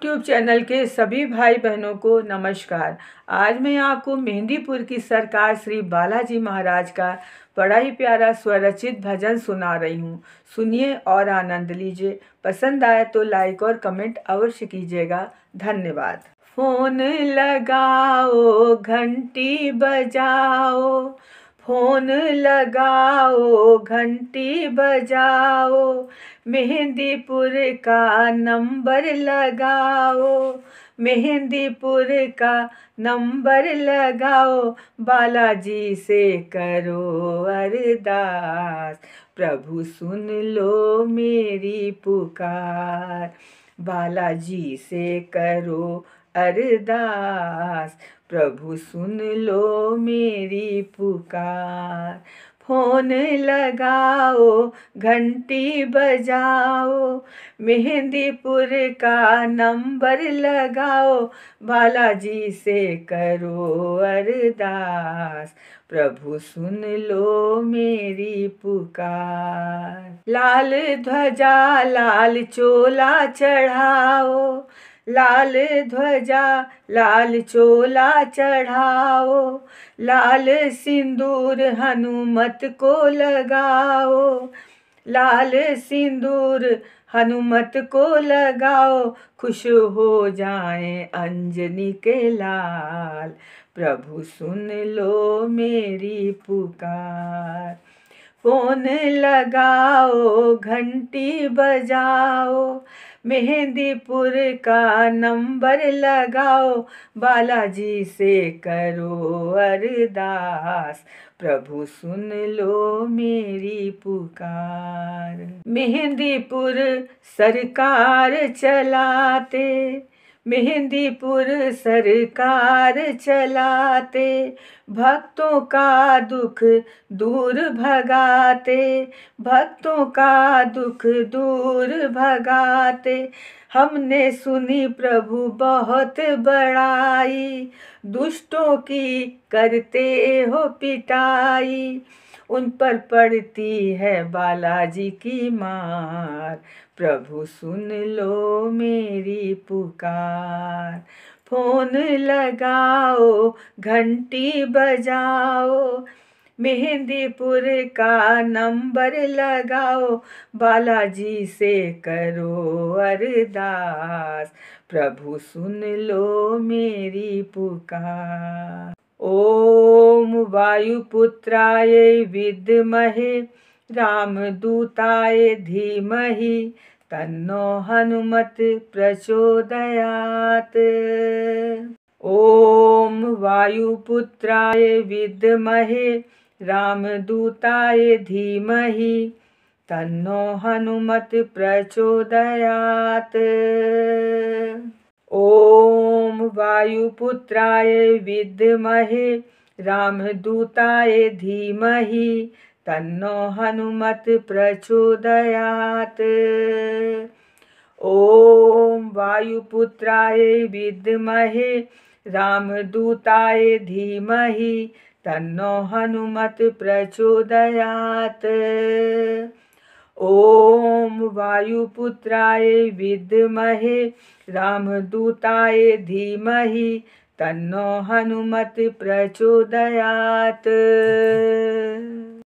YouTube channel के सभी भाई बहनों को नमस्कार आज मैं आपको मेहंदीपुर की सरकार श्री बालाजी महाराज का बड़ा ही प्यारा स्वरचित भजन सुना रही हूँ सुनिए और आनंद लीजिए पसंद आए तो लाइक और कमेंट अवश्य कीजिएगा धन्यवाद फ़ोन लगाओ घंटी बजाओ फोन लगाओ घंटी बजाओ मेहंदीपुर का नंबर लगाओ मेहंदीपुर का नंबर लगाओ बालाजी से करो अरदास प्रभु सुन लो मेरी पुकार बालाजी से करो अरदास प्रभु सुन लो मेरी पुकार फोन लगाओ घंटी बजाओ मेहंदीपुर का नंबर लगाओ बालाजी से करो अरदास प्रभु सुन लो मेरी पुकार लाल ध्वजा लाल चोला चढ़ाओ लाल ध्वजा लाल चोला चढ़ाओ लाल सिंदूर हनुमत को लगाओ लाल सिंदूर हनुमत को लगाओ खुश हो जाए अंजनी के लाल प्रभु सुन लो मेरी पुकार फोन लगाओ घंटी बजाओ मेहंदीपुर का नंबर लगाओ बालाजी से करो अरदास प्रभु सुन लो मेरी पुकार मेहंदीपुर सरकार चलाते मेहंदीपुर सरकार चलाते भक्तों का दुख दूर भगाते भक्तों का दुख दूर भगाते हमने सुनी प्रभु बहुत बड़ाई दुष्टों की करते हो पिटाई उन पर पड़ती है बालाजी की मार प्रभु सुन लो मेरी पुकार फोन लगाओ घंटी बजाओ मेहंदीपुर का नंबर लगाओ बालाजी से करो अरदास प्रभु सुन लो मेरी पुकार ॐ वायुपुत्राय विद्महे रामदूताय धीमहि तन्नो हनुमत् प्रचोदयात् ॐ वायुपुत्राय विद्महे रामदूताय धीमहि तन्नो हनुमत् प्रचोदयात् ओम वायुपुत्राय विद्महे रामदूताय धीमह तन्नो हनुमत प्रचोदयात ओम वायुपुत्राय विद्महे रामदूताय धीमहि तन्नो हनुमत प्रचोदयात ओम वायुपुत्राय विद्महे रामदूताय धीमहि तन्नो हनुमत प्रचोदयात्